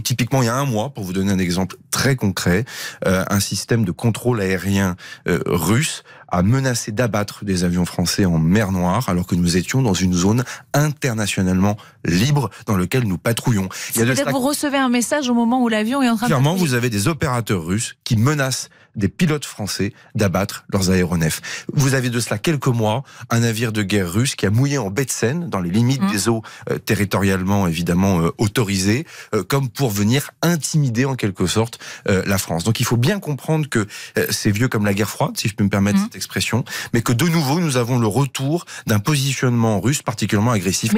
typiquement il y a un mois, pour vous donner un exemple très concret, euh, un système de contrôle aérien euh, russe a menacé d'abattre des avions français en mer Noire, alors que nous étions dans une zone internationalement libre dans laquelle nous patrouillons. Il Vous recevez un message au moment où l'avion est en train Clairement, vous avez des opérateurs russes qui menacent des pilotes français d'abattre leurs aéronefs. Vous avez de cela quelques mois un navire de guerre russe qui a mouillé en baie de Seine, dans les limites mmh. des eaux euh, territorialement évidemment euh, autorisées, euh, comme pour venir intimider en quelque sorte la France. Donc il faut bien comprendre que c'est vieux comme la guerre froide, si je peux me permettre mmh mais que de nouveau nous avons le retour d'un positionnement russe particulièrement agressif.